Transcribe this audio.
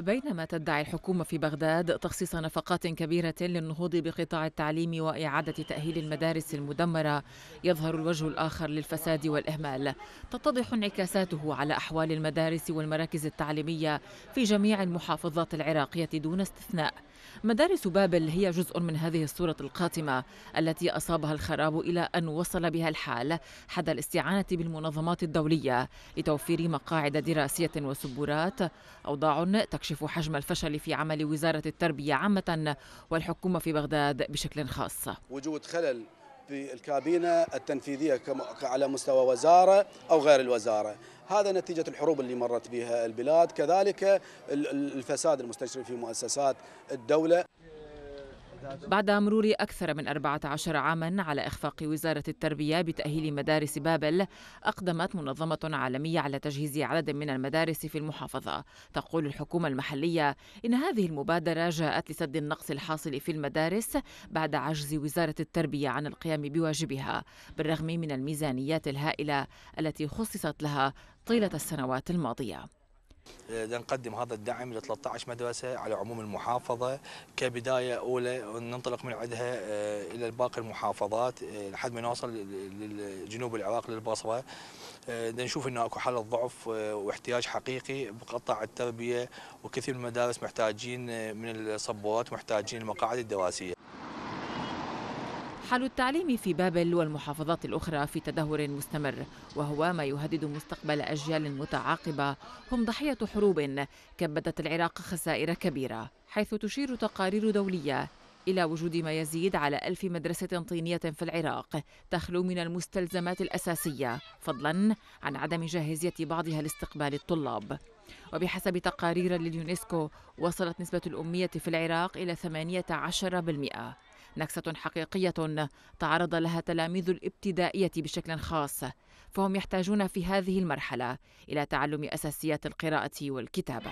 بينما تدعي الحكومة في بغداد تخصيص نفقات كبيرة للنهوض بقطاع التعليم وإعادة تأهيل المدارس المدمرة يظهر الوجه الآخر للفساد والإهمال تتضح انعكاساته على أحوال المدارس والمراكز التعليمية في جميع المحافظات العراقية دون استثناء مدارس بابل هي جزء من هذه الصورة القاتمة التي أصابها الخراب إلى أن وصل بها الحال حد الاستعانة بالمنظمات الدولية لتوفير مقاعد دراسية وسبورات أوضاع تكشف يكشف حجم الفشل في عمل وزارة التربية عامة والحكومة في بغداد بشكل خاص وجود خلل في الكابينة التنفيذية على مستوى وزارة أو غير الوزارة هذا نتيجة الحروب اللي مرت بها البلاد كذلك الفساد المستشري في مؤسسات الدولة بعد مرور أكثر من 14 عاما على إخفاق وزارة التربية بتأهيل مدارس بابل أقدمت منظمة عالمية على تجهيز عدد من المدارس في المحافظة تقول الحكومة المحلية إن هذه المبادرة جاءت لسد النقص الحاصل في المدارس بعد عجز وزارة التربية عن القيام بواجبها بالرغم من الميزانيات الهائلة التي خصصت لها طيلة السنوات الماضية نقدم هذا الدعم ل 13 مدرسه على عموم المحافظه كبدايه اولى ننطلق من عندها آه، الى باقي المحافظات آه، لحد ما نوصل لجنوب العراق للبصره آه، نشوف انه اكو حاله ضعف واحتياج حقيقي بقطاع التربيه وكثير من المدارس محتاجين من الصبورات محتاجين المقاعد الدراسيه حال التعليم في بابل والمحافظات الأخرى في تدهور مستمر وهو ما يهدد مستقبل أجيال متعاقبة هم ضحية حروب كبدت العراق خسائر كبيرة حيث تشير تقارير دولية إلى وجود ما يزيد على ألف مدرسة طينية في العراق تخلو من المستلزمات الأساسية فضلا عن عدم جاهزية بعضها لاستقبال الطلاب وبحسب تقارير لليونسكو وصلت نسبة الأمية في العراق إلى 18% نكسة حقيقية تعرض لها تلاميذ الابتدائية بشكل خاص فهم يحتاجون في هذه المرحلة إلى تعلم أساسيات القراءة والكتابة